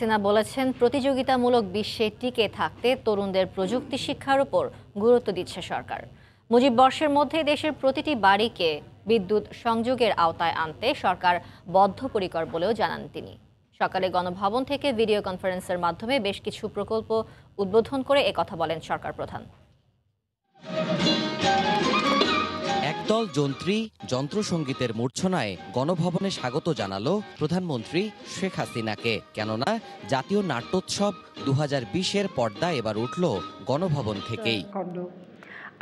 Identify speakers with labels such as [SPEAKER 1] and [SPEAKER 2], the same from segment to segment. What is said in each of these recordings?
[SPEAKER 1] হাসিনা বলেছেন প্রতিযোগিতামূলক বিশ্বে টিকে থাকতে তরুণদের প্রযুক্তি শিক্ষার উপর গুরুত্ব দিচ্ছে সরকার মুজিব বর্ষের মধ্যে দেশের প্রতিটি বাড়িকে বিদ্যুৎ সংযোগের আওতায় আনতে সরকার বদ্ধপরিকর বলেও জানান তিনি সকালে গণভবন থেকে ভিডিও কনফারেন্সের মাধ্যমে বেশ কিছু প্রকল্প উদ্বোধন করে একথা বলেন সরকার প্রধান
[SPEAKER 2] দল যন্ত্রী যন্ত্রসঙ্গীতের মূর্ছনায় গণভবনে স্বাগত জানালো প্রধানমন্ত্রী শেখ হাসিনাকে কেননা জাতীয় নাট্যোৎসব দু হাজার বিশের পর্দা এবার উঠল গণভবন থেকেই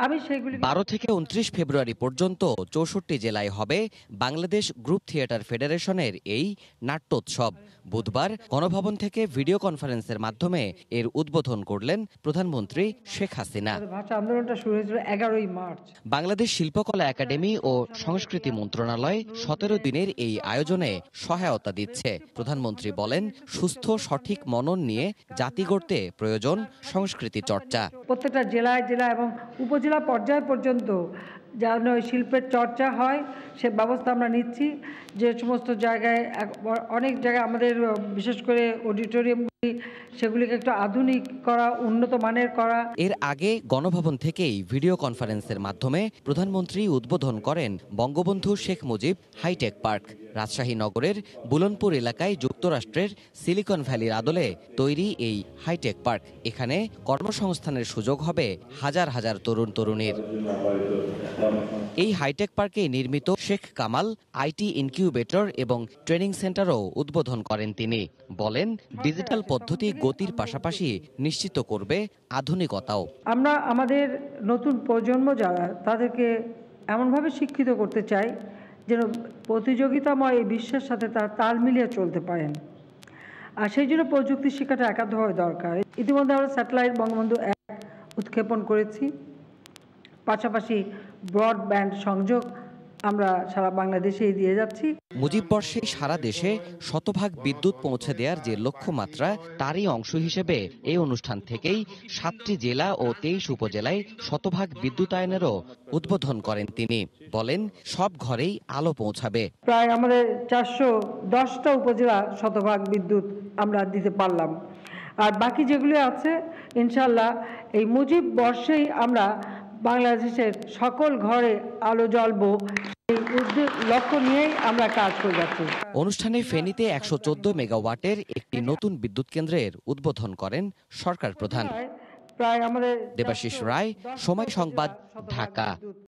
[SPEAKER 1] আমি সেগুলি বারো
[SPEAKER 2] থেকে উনত্রিশ ফেব্রুয়ারি পর্যন্ত চৌষট্টি জেলায় হবে বাংলাদেশ গ্রুপ থিয়েটার ফেডারেশনের এই নাট্যোৎসব বুধবার গণভবন থেকে ভিডিও কনফারেন্সের মাধ্যমে এর উদ্বোধন করলেন প্রধানমন্ত্রী শেখ হাসিনা বাংলাদেশ শিল্পকলা একাডেমি ও সংস্কৃতি মন্ত্রণালয় সতেরো দিনের এই আয়োজনে সহায়তা দিচ্ছে প্রধানমন্ত্রী বলেন সুস্থ সঠিক মনন নিয়ে জাতি গড়তে প্রয়োজন সংস্কৃতি চর্চা
[SPEAKER 1] প্রত্যেকটা জেলায় জেলা এবং উপজেলা উপজেলা পর্যায় পর্যন্ত যেন শিল্পের চর্চা হয় সে ব্যবস্থা আমরা নিচ্ছি যে সমস্ত জায়গায় অনেক জায়গায় আমাদের বিশেষ করে অডিটোরিয়াম সেগুলিকে একটু আধুনিক করা উন্নত মানের করা
[SPEAKER 2] এর আগে গণভবন থেকেই ভিডিও কনফারেন্সের মাধ্যমে প্রধানমন্ত্রী উদ্বোধন করেন বঙ্গবন্ধু শেখ মুজিব হাইটেক পার্ক রাজশাহী নগরের বুলনপুর এলাকায় যুক্তরাষ্ট্রের সিলিকন ভ্যালির আদলে তৈরি এই হাইটেক পার্ক এখানে কর্মসংস্থানের সুযোগ হবে হাজার হাজার তরুণ তরুণীর এই হাইটেক পার্কে নির্মিত শেখ কামাল আইটি ইনকিউবেটর এবং ট্রেনিং সেন্টারও উদ্বোধন করেন তিনি বলেন ডিজিটাল পদ্ধতি গতির পাশাপাশি নিশ্চিত করবে আধুনিকতাও
[SPEAKER 1] আমরা আমাদের নতুন প্রজন্ম যারা তাদেরকে এমনভাবে শিক্ষিত করতে চাই যেন প্রতিযোগিতাময় এই বিশ্বের সাথে তার তাল মিলিয়ে চলতে পারেন আর সেই জন্য প্রযুক্তি শিক্ষাটা একাধ হওয়া দরকার ইতিমধ্যে আমরা স্যাটেলাইট বঙ্গবন্ধু এক উৎক্ষেপণ করেছি পাশাপাশি ব্রডব্যান্ড সংযোগ আমরা সারা বাংলাদেশে
[SPEAKER 2] দিয়ে যাচ্ছি মুজিব বর্ষে সারা দেশে শতভাগ বিদ্যুৎ পৌঁছে দেওয়ার যে লক্ষ্যমাত্রা তারই অংশ হিসেবে এই অনুষ্ঠান থেকেই সাতটি জেলা ও তেইশ উপজেলায় শতভাগ বিদ্যুতায়নেরও উদ্বোধন করেন তিনি বলেন সব ঘরেই আলো পৌঁছাবে
[SPEAKER 1] প্রায় আমাদের চারশো দশটা উপজেলা শতভাগ বিদ্যুৎ আমরা দিতে পারলাম আর বাকি যেগুলো আছে ইনশাল্লাহ এই মুজিব বর্ষেই আমরা বাংলাদেশের সকল ঘরে আলো জ্বলব লক্ষ্য
[SPEAKER 2] নিয়েই আমরা কাজ করে যাচ্ছি অনুষ্ঠানে ফেনীতে একশো মেগাওয়াটের একটি নতুন বিদ্যুৎ কেন্দ্রের উদ্বোধন করেন সরকার প্রধান
[SPEAKER 1] প্রায় আমাদের দেবাশিস রায় সময় সংবাদ ঢাকা